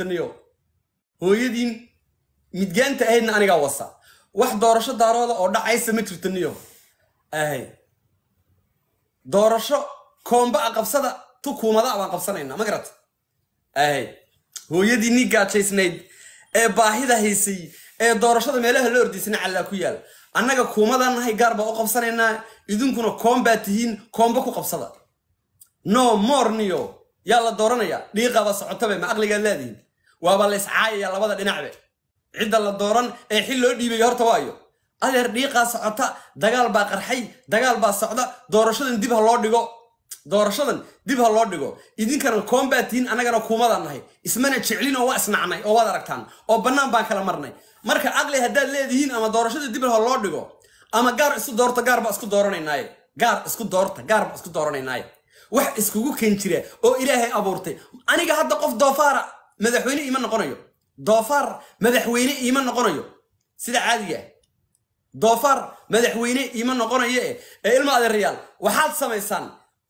taniyo hooyadiin midgaanta ahaydna anigaa wasa wax doorasho daarooda oo dhacaysa ma jirto niyo ahay doorasho a qabsada tu kuumadaa baan qabsanaynaa ma garata ahay hooyadii nii gaajaysnayd ee baahida haysay ee doorashada meelaha la ordaysana callaa ku yaal annaga kuumadaa nahay gaar baa u qabsanaynaa idinkuna koombaa tihiin koomba ku qabsada no moor yaa la dooranayaa dhiiqaaba socotabe ma aqligaad laadihin waaba la iscaayaya labada dhinacbe cidda la dooran ee xil loo dhiibayo horta waayo adeer dhiiqaa socota dagaal baa qarxay dagaal baa socda doorashadan dib ha loo dhigo doorashadan dib ha loo dhigo idinkana koombatiin annagana kuumadanahay ismana jeclin waa isnacnay oo waad aragtaan oo bannaan baan kala marnay marka caqli haddaad leedihiin ama doorashada dib ha loo dhigo ama gaar isu doorta gaarbaa isku dooranaynaay gaar isku doorta gaarbaa isku dooranaynaay wax iskugu ken jira oo ilaahay abuurtay aniga hadda qof doofaara madaxweyne iima noqonayo doofaar madaxweyne iima noqonayo sida caadiga doofaar madaxweyne iima noqonaye ee ilma adeerayaal waxaad samaysaan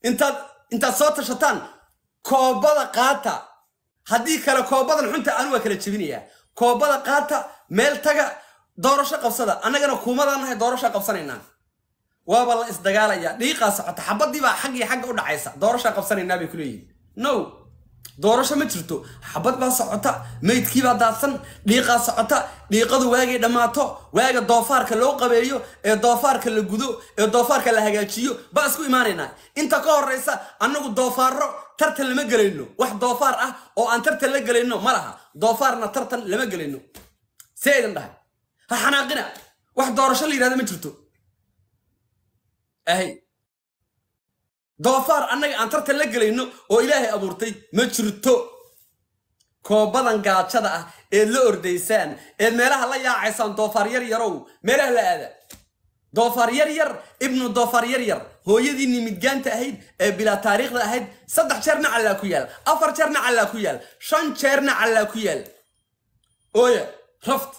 intaad intaad soo tashataan koobada qaata haddii kale koobadan xunta anu waa kala jebinayaa koobada qaata meel taga doorasho qabsada annagana kuumadaanahay nahay doorasho qabsanaynaa waaba la isdagaalayaa dhiiqaa socota xabaddiibaa xaggii xagga u dhacaysa doorasho qabsanaynaa bay ku leeyihin no doorasho ma jirto xabad baa socota meydkiibaa daadsan dhiiqaa socota dhiiqadu waagay dhammaato waaga doofaarka loo qabeeyo ee doofaarka la gudo ee doofaarka la hagaajiyo baa isku imaanaynaa inta ka horraysa annagu doofaaro tartan lama gelayno wax doofaar ah oo aan tartan la gelayno ma laha doofaarna tartan lama gelayno see aydan dhahay ha xanaaqina wax doorasho la yidhahda ma jirto doofaar annaga aan tarta la gelayno oo ilaahay abuurtay ma jirto koobadan gaajada ah eed la ordaysaan eed meelaha la yaacaysaan doofaar yar yarow meelaha la aada doofaar yar yar ibnu doofaar yar yar hooyadii nimidgaanta ahayd ee bilaa taariikhda ahayd saddex jeerna callaa ku yaal afar jeerna callaa ku yaal shan jeerna callaa ku yaal ooya raft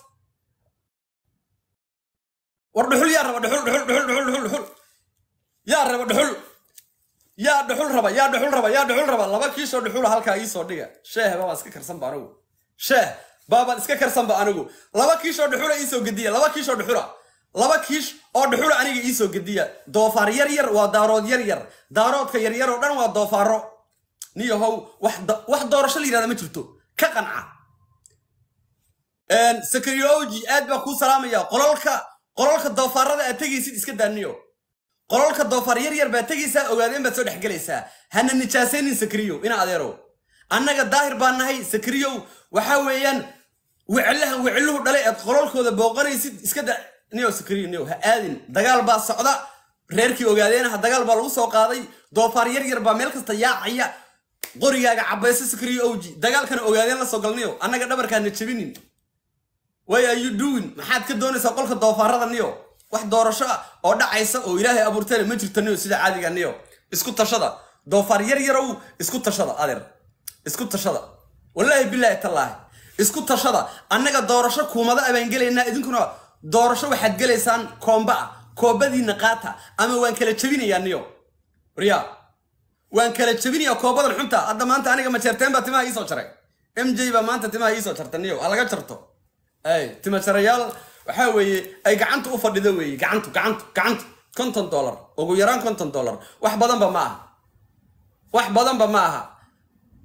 yaa dhuxul raba yaa dhuxul raba yaa dhuxul raba laba kiishoo dhuxula halkaa iisoo dhiga sheeh baabaan iska karsanba anigu sheeh baabaan iska karsanba anigu laba kiishoo dhuxula iisoo gediya laba kiishoo dhuxula laba kiish oo dhuxula aniga iisoo gediya doofaar yar yar waa daarood yar yar daaroodka yaryar oo dhan waa doofaaro niyahow wax doorasho la yirahda ma jirto ka qanca sakariyooji aad baa kuu salaamaya qololka qololka doofaarada aad tegaysid iska daaniyo qololka doofaar yaryar baa tegaysaa ogaadeen baad soo dhexgelaysaa hana nijaasaynin sakriyow ina adeero annaga daahir baan nahay sakriyow waxaa weeyaan wiclahan wicluhu dhalay aad qololkooda booqanaysid iska da niyo sakriyo niyo ha aadin dagaal baa socda reerkii ogaadeenaha dagaal baa lagu soo qaaday doofaar yar baa meel kasta yaacaya qorigaaga cabayso sakriyo owji dagaalkana ogaadeen la soo galniyo annaga dhabarkaana jebinin way are you maxaad ka doonaysaa qolka doofaarada niyo wax doorasho ah oo dhacaysa oo ilaahay abuurtayna ma jirtaniyo sida caadiga niyo isku tashada doofaar yar yarow isku tashada adeer isku tashada wallaahi bilaahi tallaahi isku tashada annaga doorasho kuumada abaan gelaynaa idinkuna doorasho waxaad gelaysaan koomba ah koobadiinna qaata ama waan kala jebinayaa niyo waryaa waan kala jebinayaa koobadan xunta hadda maanta aniga ma baa timaha iisoo jaray m j baa maanta timaha iisoo jarta niyo ha laga jarto ay tima jarayaal waxaa weeye ay gacanta u fadhida weeye gacantu gacantu gacantu konton dollar ugu yaraan konton dollar wax badanba ma aha wax badanba ma aha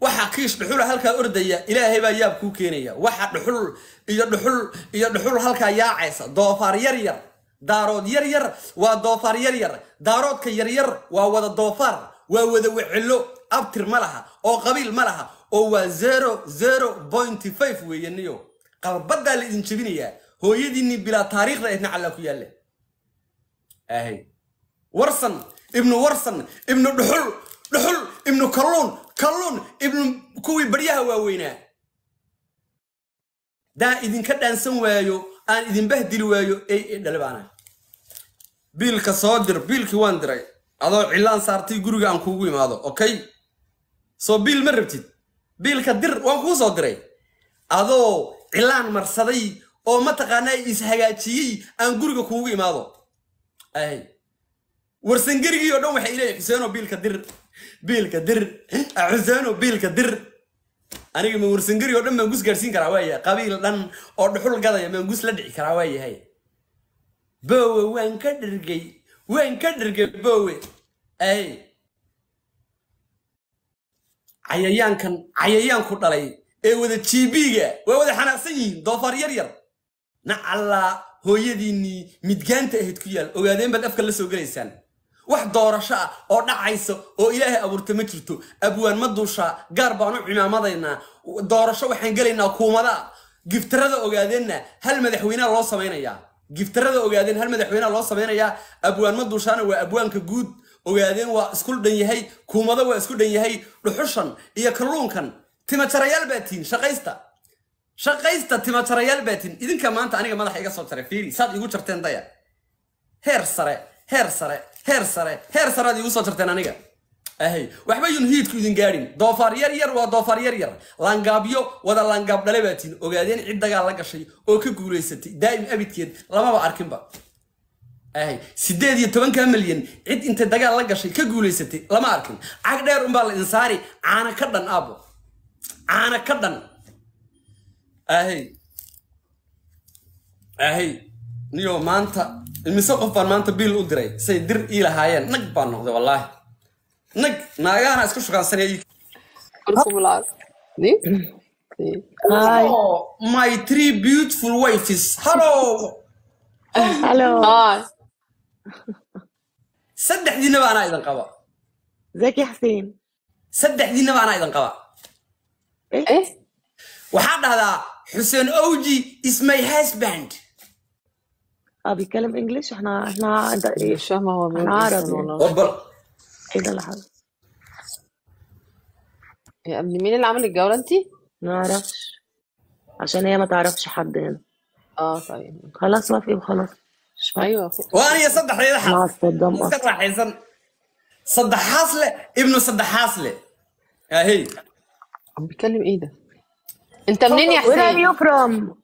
waxa kiish dhuxula halkaa ordaya ilaahay baa yaab kuu keenaya waxa dhuxul iyo dhuxul iyo dhuxul halkaa yaacaysa doofaar yar yar daarood yar yar waa doofaar yar yar daaroodka yar yar waa wada doofaar waa wada wicilo abtir ma laha oo qabiil ma laha oo waa zero zero point five weeye niyo qalbadaa la idin jebinayaa hooyadiinii bilaa taariikhda eedna callaa ku yaalle ahay warsan ibnu warsan ibnu dhuxul dhuxul ibnu kalluun kalluun ibnu kuwii baryaha waaweynaa daa idinka dhaansan waayo aan idinbahdili waayo ey dhalibaana biilka soo dir biilkii waan diray adoo cilaan saartay guriga aan kuugu imaado okay soo biil ma rabtid biilka dir waan kuu soo diray adoo cilaan marsaday oo mataqaanaa ishagaajiyey aan guriga kuugu imaado warsangarigii oo dhan waxay leeyihin xuseeno biilka dir biilka dir ah, xuseeno biilka dir aniga ma warsangari oo dhan maan gus gaadhsiin karaa waayahay qabiil dhan oo dhuxul gadaya maan la dhici karaa waayahay bowe waan ka dhergay waan ka dhergay bowe ay cayayaankan cayayaanku dhalay ee wada g ga waa wada xanaaqsan yihiin doofaar yar yar nacallaa hooyadiinnii midgaanta ahayd ku yaal ogaadeen baad afka la soo gelaysaan wax doorasho ah oo dhacaysa oo ilaahay abuurta ma jirto abwaan ma duushaa gaar baanu cimaamadaynaa doorasho waxaan gelaynaa kuumadaa giftarada ogaadeenna hal madaxweyneha loo samaynayaa giftarada ogaadeen hal madaxweyneha loo samaynayaa abwaan ma duushaana waa abwaanka guud ogaadeen waa isku dhan yahay kuumada waa isku dhan yahay dhuxushan iyo kalluunkan timajarayaal baa tihin shaqaysta shaqaysta timatarayaal baatin idinka maanta aniga madaxa iga soo jaray fiiri saad igu jarteen daya heer sare heer sare heer sare heer saread igu soo jarteen aniga ahay waxba yun hiidku idin gaadhin doofaar yar yar waa doofaar yar yar langaabyo wada langaab dhale baatiin ogaadeen cid dagaal la gashay oo ka guulaysatay daa'im abidkeed lamaba arkinba ahay sideed iyo tobankaa malyan cid intay dagaal la gashay ka guulaysatay lama arkin cag dheer unbaa la insaari caana ka dhan aabo caana ka dhan ahy ahy niyo maanta imise qof maanta biil u diray say dir ii lahaayeen nag baa noqday wallaahi nag naagaana isku shukaansanaya my three beautiful wifes hallo saddexdiinaba anaa idin qaba zaki xuseen saddexdiinaba anaa idin qaba eh? Eh? waxaa dhahdaa حسين اوجي از ماي هازباند اه بيتكلم انجلش احنا احنا انت ايه فاهمه هو من عربي ايه ده اللي حصل يا ابني مين اللي عمل الجوله انت؟ ما اعرفش عشان هي ما تعرفش حد هنا اه طيب خلاص ما في وخلاص ايوه وانا صدح لحظه صدح يا صدح صدح حاصله ابنه صدح حاصله اهي عم بيتكلم ايه ده؟ انت منين يا حسين؟ Where are you from?